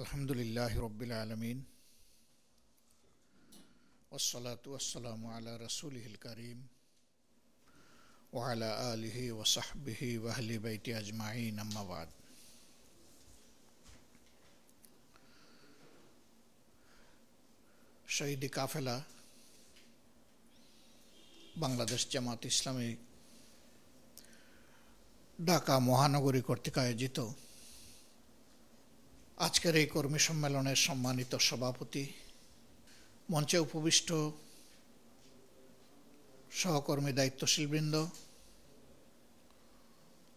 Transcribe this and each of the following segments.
আলহামদুলিল্লাহ রবিল আলমিন ওসলাত ওসালাম আলা রসুলহিল করিম ওয়ালা আলহি ওসাহবিহি ওয়াহলি বাইটি আজমাইন আম্মাবাদ শহীদি কাফেলা বাংলাদেশ জামাত ইসলামী ঢাকা মহানগরী কর্তৃক আয়োজিত আজকের এই কর্মী সম্মেলনের সম্মানিত সভাপতি মঞ্চে উপবিষ্ট সহকর্মী দায়িত্বশীলবৃন্দ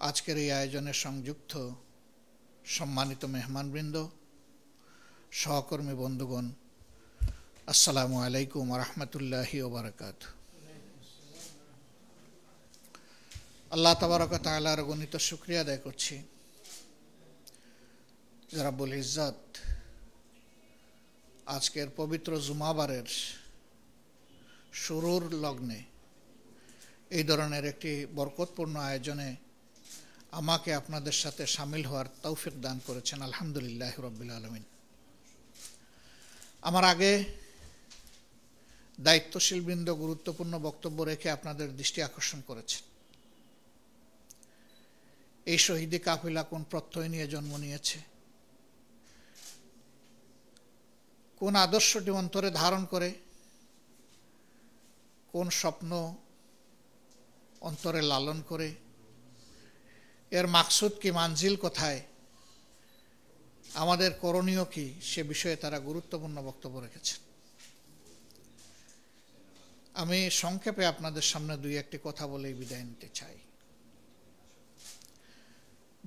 আজকের এই আয়োজনে সংযুক্ত সম্মানিত মেহমানবৃন্দ সহকর্মী বন্ধুগণ আসসালামু আলাইকুম রহমতুল্লাহি ওবরাকাত আল্লাহ তাবারক তালার গণিত শুক্রিয়া আদায় করছি রাবুল ইজাত আজকের পবিত্র জুমাবারের শুরুর লগ্নে এই ধরনের একটি বরকতপূর্ণ আয়োজনে আমাকে আপনাদের সাথে সামিল হওয়ার তৌফিক দান করেছেন আলহামদুলিল্লাহ রব্বুল আলমিন আমার আগে দায়িত্বশীলবৃন্দ গুরুত্বপূর্ণ বক্তব্য রেখে আপনাদের দৃষ্টি আকর্ষণ করেছে এই শহীদী কাফিলা কোন প্রত্যয় নিয়ে জন্ম নিয়েছে কোন আদর্শটি অন্তরে ধারণ করে কোন স্বপ্ন অন্তরে লালন করে এর মাকসুদ কি মানজিল কোথায় আমাদের করণীয় কি সে বিষয়ে তারা গুরুত্বপূর্ণ বক্তব্য রেখেছেন আমি সংক্ষেপে আপনাদের সামনে দুই একটি কথা বলে বিদায় নিতে চাই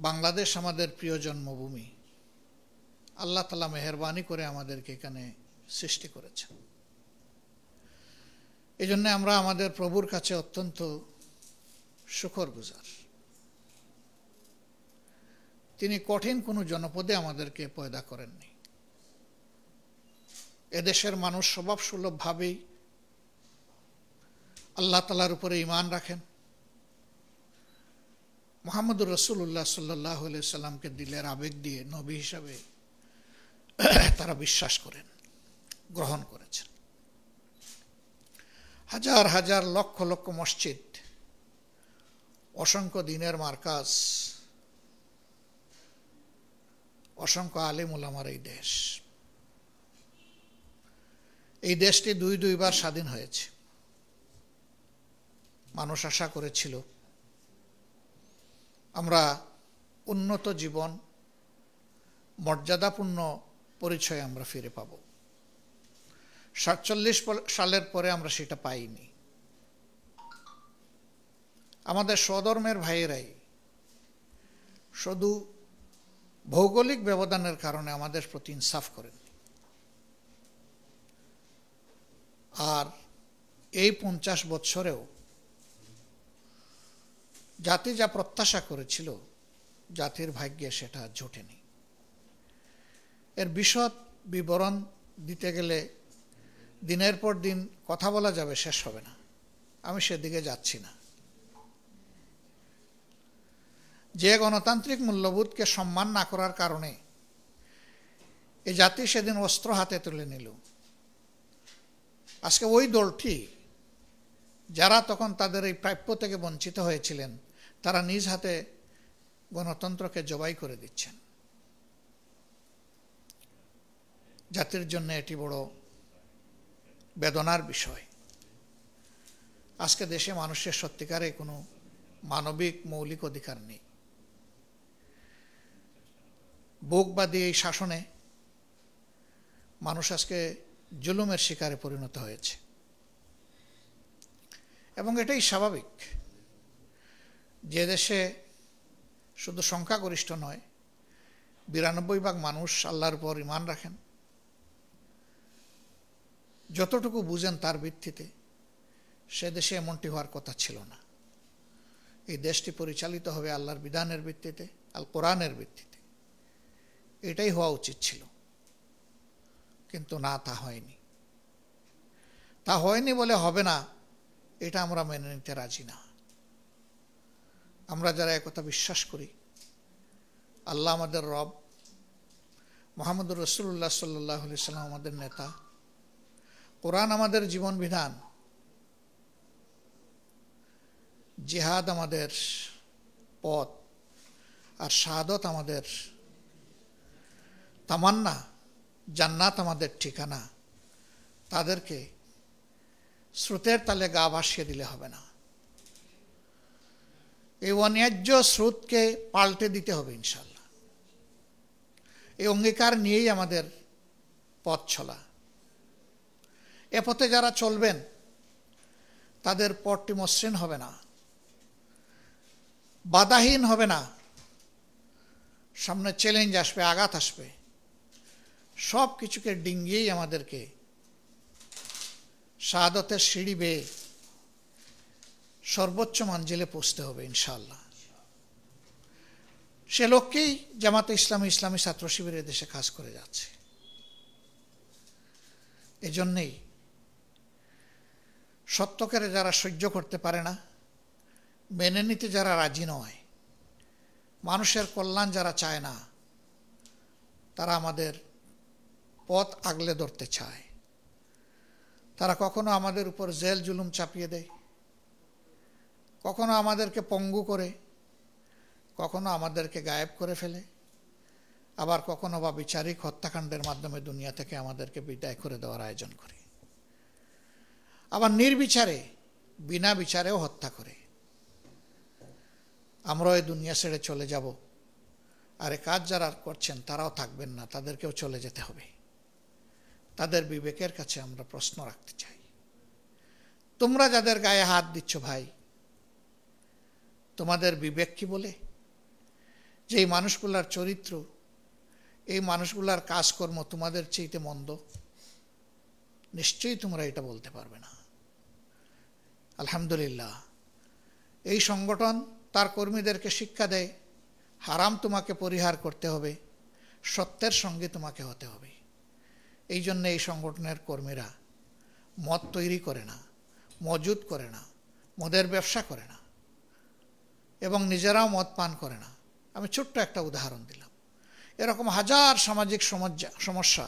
বাংলাদেশ আমাদের প্রিয় জন্মভূমি আল্লাহ তালা মেহরবানি করে আমাদেরকে এখানে সৃষ্টি করেছেন এই জন্য আমরা আমাদের প্রভুর কাছে অত্যন্ত সুখর গুজার তিনি কঠিন কোনো জনপদে আমাদেরকে পয়দা করেননি এদেশের মানুষ স্বভাবসুলভভাবেই আল্লাহ তালার উপরে ইমান রাখেন মোহাম্মদুর রসুল্লাহ সাল্লাহ সাল্লামকে দিলের আবেগ দিয়ে নবী হিসাবে তারা বিশ্বাস করেন গ্রহণ করেছেন হাজার হাজার লক্ষ লক্ষ মসজিদ অসংখ্য দিনের মার্কাজ অসংখ্য আলিমুল আমার এই দেশ এই দেশটি দুই দুইবার স্বাধীন হয়েছে মানুষ আশা করেছিল আমরা উন্নত জীবন মর্যাদাপূর্ণ পরিচয় আমরা ফিরে পাব সাতচল্লিশ সালের পরে আমরা সেটা পাইনি আমাদের স্বধর্মের ভাইয়েরাই শুধু ভৌগোলিক ব্যবধানের কারণে আমাদের প্রতি ইনসাফ করেন আর এই পঞ্চাশ বছরেও জাতি যা প্রত্যাশা করেছিল জাতির ভাগ্যে সেটা জোটেনি এর বিশদ বিবরণ দিতে গেলে দিনের পর দিন কথা বলা যাবে শেষ হবে না আমি সেদিকে যাচ্ছি না যে গণতান্ত্রিক মূল্যবোধকে সম্মান না করার কারণে এ জাতি সেদিন অস্ত্র হাতে তুলে নিল আজকে ওই দলটি যারা তখন তাদের এই প্রাপ্য থেকে বঞ্চিত হয়েছিলেন তারা নিজ হাতে গণতন্ত্রকে জবাই করে দিচ্ছেন জাতির জন্য এটি বড় বেদনার বিষয় আজকে দেশে মানুষের সত্যিকারে কোনো মানবিক মৌলিক অধিকার নেই ভোগবাদী এই শাসনে মানুষ আজকে জুলুমের শিকারে পরিণত হয়েছে এবং এটাই স্বাভাবিক যে দেশে শুধু সংখ্যাগরিষ্ঠ নয় বিরানব্বই ভাগ মানুষ আল্লাহর পর ইমান রাখেন যতটুকু বুঝেন তার ভিত্তিতে সে দেশে এমনটি হওয়ার কথা ছিল না এই দেশটি পরিচালিত হবে আল্লাহর বিধানের ভিত্তিতে আল কোরআনের ভিত্তিতে এটাই হওয়া উচিত ছিল কিন্তু না তা হয়নি তা হয়নি বলে হবে না এটা আমরা মেনে নিতে রাজি না আমরা যারা একথা বিশ্বাস করি আল্লাহ আমাদের রব মোহাম্মদ রসুল্লাহ সাল্লাহ সাল্লাম আমাদের নেতা কোরআন আমাদের জীবন বিধান জেহাদ আমাদের পথ আর শাহাদত আমাদের তামান্না জান্নাত আমাদের ঠিকানা তাদেরকে স্রোতের তালে গা ভাসিয়ে দিলে হবে না এই অন্যায্য স্রোতকে পাল্টে দিতে হবে ইনশাল্লাহ এই অঙ্গীকার নিয়েই আমাদের পথ চলা এ পথে যারা চলবেন তাদের পথটি মসৃণ হবে না বাধাহীন হবে না সামনে চ্যালেঞ্জ আসবে আঘাত আসবে সব কিছুকে ডিঙ্গিয়েই আমাদেরকে সাদতের সিঁড়ি বেয়ে সর্বোচ্চ মঞ্জিলে পৌঁছতে হবে ইনশাল্লাহ সে লোককেই জামাতে ইসলামী ইসলামী ছাত্র শিবিরের দেশে কাজ করে যাচ্ছে এজন্যেই সত্যকের যারা সহ্য করতে পারে না মেনে নিতে যারা রাজি নয় মানুষের কল্যাণ যারা চায় না তারা আমাদের পথ আগলে ধরতে চায় তারা কখনো আমাদের উপর জেল জুলুম চাপিয়ে দেয় কখনো আমাদেরকে পঙ্গু করে কখনো আমাদেরকে গায়েব করে ফেলে আবার কখনো বা বিচারিক হত্যাকাণ্ডের মাধ্যমে দুনিয়া থেকে আমাদেরকে বিদায় করে দেওয়ার আয়োজন করে আবার নির্বিচারে বিনা বিচারেও হত্যা করে আমরাও এই দুনিয়া ছেড়ে চলে যাব আর কাজ যারা করছেন তারাও থাকবেন না তাদেরকেও চলে যেতে হবে তাদের বিবেকের কাছে আমরা প্রশ্ন রাখতে চাই তোমরা যাদের গায়ে হাত দিচ্ছ ভাই তোমাদের বিবেক কি বলে যে এই মানুষগুলার চরিত্র এই মানুষগুলার কাজকর্ম তোমাদের চেয়েতে মন্দ নিশ্চয়ই তোমরা এটা বলতে পারবে না আলহামদুলিল্লাহ এই সংগঠন তার কর্মীদেরকে শিক্ষা দেয় হারাম তোমাকে পরিহার করতে হবে সত্যের সঙ্গে তোমাকে হতে হবে এই জন্য এই সংগঠনের কর্মীরা মদ তৈরি করে না মজুদ করে না মদের ব্যবসা করে না এবং নিজেরাও মদ পান করে না আমি ছোট্ট একটা উদাহরণ দিলাম এরকম হাজার সামাজিক সমস্যা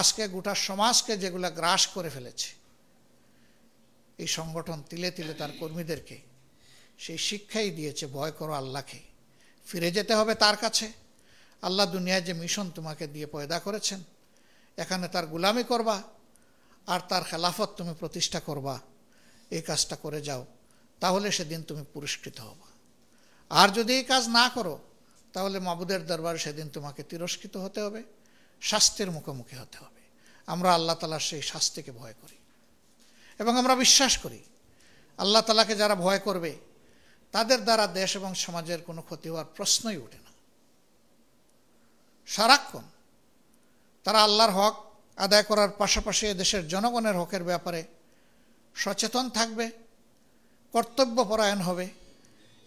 আজকে গোটা সমাজকে যেগুলো গ্রাস করে ফেলেছে এই সংগঠন তিলে তিলে তার কর্মীদেরকে সেই শিক্ষাই দিয়েছে ভয় করো আল্লাহকে ফিরে যেতে হবে তার কাছে আল্লাহ দুনিয়ায় যে মিশন তোমাকে দিয়ে পয়দা করেছেন এখানে তার গুলামি করবা আর তার খেলাফত তুমি প্রতিষ্ঠা করবা এই কাজটা করে যাও তাহলে সেদিন তুমি পুরস্কৃত হবা আর যদি এই কাজ না করো তাহলে মাবুদের দরবারে সেদিন তোমাকে তিরস্কৃত হতে হবে শাস্তির মুখোমুখি হতে হবে আমরা আল্লাহ তালার সেই শাস্তিকে ভয় করি এবং আমরা বিশ্বাস করি আল্লাহ তালাকে যারা ভয় করবে তাদের দ্বারা দেশ এবং সমাজের কোনো ক্ষতি হওয়ার প্রশ্নই ওঠে না সারাক্ষণ তারা আল্লাহর হক আদায় করার পাশাপাশি দেশের জনগণের হকের ব্যাপারে সচেতন থাকবে কর্তব্যপরায়ণ হবে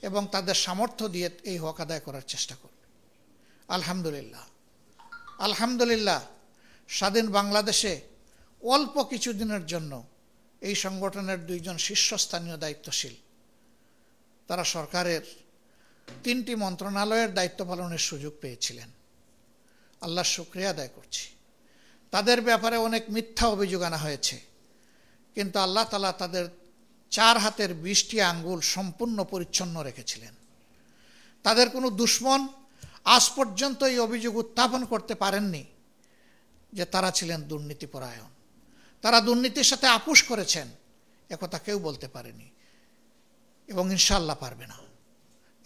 এবং তাদের সামর্থ্য দিয়ে এই হক আদায় করার চেষ্টা করবে আলহামদুলিল্লাহ আলহামদুলিল্লাহ স্বাধীন বাংলাদেশে অল্প কিছুদিনের জন্য এই সংগঠনের দুইজন শীর্ষস্থানীয় দায়িত্বশীল তারা সরকারের তিনটি মন্ত্রণালয়ের দায়িত্ব পালনের সুযোগ পেয়েছিলেন আল্লাহ শুক্রিয়া আদায় করছি তাদের ব্যাপারে অনেক মিথ্যা অভিযোগ আনা হয়েছে কিন্তু আল্লাহ তালা তাদের চার হাতের বিশটি আঙ্গুল সম্পূর্ণ পরিচ্ছন্ন রেখেছিলেন তাদের কোনো দুশ্মন আজ পর্যন্ত এই অভিযোগ উত্থাপন করতে পারেননি যে তারা ছিলেন দুর্নীতিপরায়ণ তারা দুর্নীতির সাথে আপোষ করেছেন একথা কেউ বলতে পারেনি এবং ইনশাল্লাহ পারবে না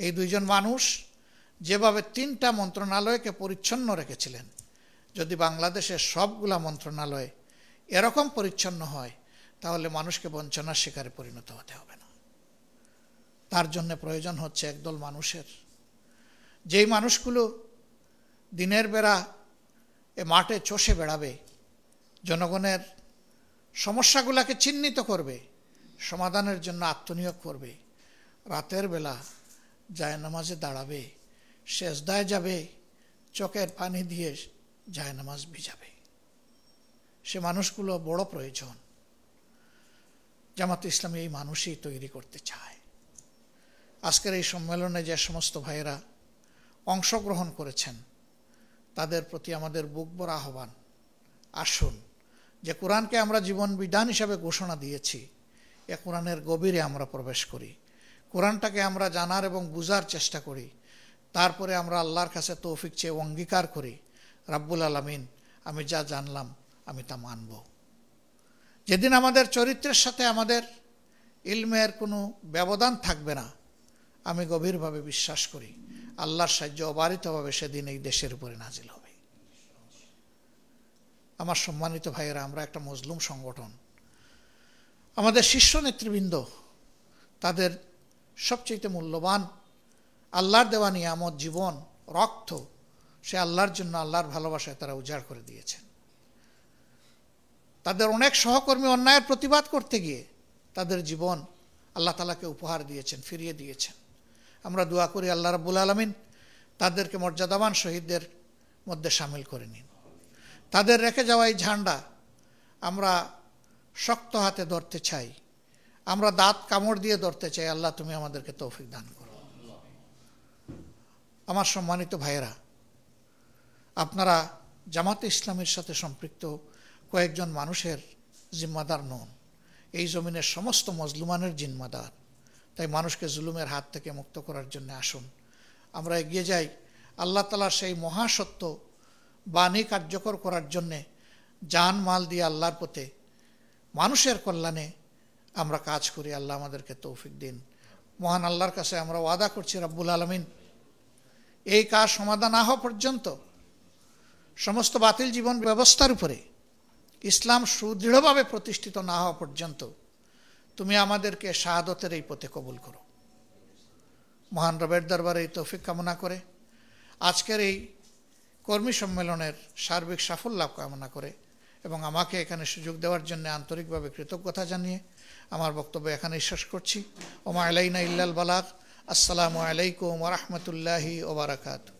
এই দুইজন মানুষ যেভাবে তিনটা মন্ত্রণালয়কে পরিচ্ছন্ন রেখেছিলেন যদি বাংলাদেশের সবগুলা মন্ত্রণালয় এরকম পরিচ্ছন্ন হয় তাহলে মানুষকে বঞ্চনার শিকারে পরিণত হতে হবে না তার জন্য প্রয়োজন হচ্ছে একদল মানুষের যেই মানুষগুলো দিনের বেলা এ মাঠে চষে বেড়াবে জনগণের সমস্যাগুলোকে চিহ্নিত করবে সমাধানের জন্য আত্মনিয়োগ করবে রাতের বেলা যায় নামাজে দাঁড়াবে শেষদায় যাবে চোখের পানি দিয়ে যায় নামাজ ভিজাবে সে মানুষগুলো বড় প্রয়োজন জামাত ইসলামী এই মানুষই তৈরি করতে চায় আজকের এই সম্মেলনে যে সমস্ত ভাইয়েরা অংশগ্রহণ করেছেন তাদের প্রতি আমাদের বুকবর আহ্বান আসুন যে কোরআনকে আমরা জীবন বিধান হিসাবে ঘোষণা দিয়েছি এ কোরআনের গভীরে আমরা প্রবেশ করি কোরআনটাকে আমরা জানার এবং বুঝার চেষ্টা করি তারপরে আমরা আল্লাহর কাছে তৌফিক চেয়ে অঙ্গীকার করি রাব্বুল আলমিন আমি যা জানলাম আমি তা মানব যেদিন আমাদের চরিত্রের সাথে আমাদের ইলমের কোনো ব্যবধান থাকবে না আমি গভীরভাবে বিশ্বাস করি আল্লাহর সাহায্য অবারিতভাবে সেদিন এই দেশের উপরে নাজিল হবে আমার সম্মানিত ভাইয়েরা আমরা একটা মজলুম সংগঠন আমাদের শীর্ষ নেতৃবৃন্দ তাদের সবচেয়ে মূল্যবান আল্লাহর দেওয়া নিয়ামত জীবন রক্ত সে আল্লাহর জন্য আল্লাহর ভালোবাসায় তারা উজাড় করে দিয়েছেন তাদের অনেক সহকর্মী অন্যায়ের প্রতিবাদ করতে গিয়ে তাদের জীবন আল্লাহ তালাকে উপহার দিয়েছেন ফিরিয়ে দিয়েছেন আমরা দোয়া করি আল্লাহ রাবুল আলমিন তাদেরকে মর্যাদাবান শহীদদের মধ্যে সামিল করে নিন তাদের রেখে যাওয়াই ঝান্ডা আমরা শক্ত হাতে ধরতে চাই আমরা দাঁত কামড় দিয়ে ধরতে চাই আল্লাহ তুমি আমাদেরকে তৌফিক দান করো আমার সম্মানিত ভাইয়েরা আপনারা জামাতে ইসলামের সাথে সম্পৃক্ত কয়েকজন মানুষের জিম্মাদার নন এই জমিনের সমস্ত মজলুমানের জিম্মাদার তাই মানুষকে জুলুমের হাত থেকে মুক্ত করার জন্য আসুন আমরা এগিয়ে যাই আল্লাহ তালার সেই মহাসত্য বাণী কার্যকর করার জন্যে জান মাল দিয়ে আল্লাহর পথে মানুষের কল্যাণে আমরা কাজ করি আল্লাহ আমাদেরকে তৌফিক দিন মহান আল্লাহর কাছে আমরা ওয়াদা করছি রাব্বুল আলমিন এই কাজ সমাধান না হওয়া পর্যন্ত সমস্ত বাতিল জীবন ব্যবস্থার উপরে ইসলাম সুদৃঢ়ভাবে প্রতিষ্ঠিত না হওয়া পর্যন্ত তুমি আমাদেরকে শাহাদতের এই পথে কবুল করো মহান রবের দরবারে এই তৌফিক কামনা করে আজকের এই কর্মী সম্মেলনের সার্বিক সাফল্য লাভ কামনা করে এবং আমাকে এখানে সুযোগ দেওয়ার জন্য আন্তরিকভাবে কৃতজ্ঞতা জানিয়ে আমার বক্তব্য এখানে শেষ করছি ওমা আলাইনা ইল্লাল বালাক আসসালামু আলাইকুম রহমতুল্লাহি ওবরাকাত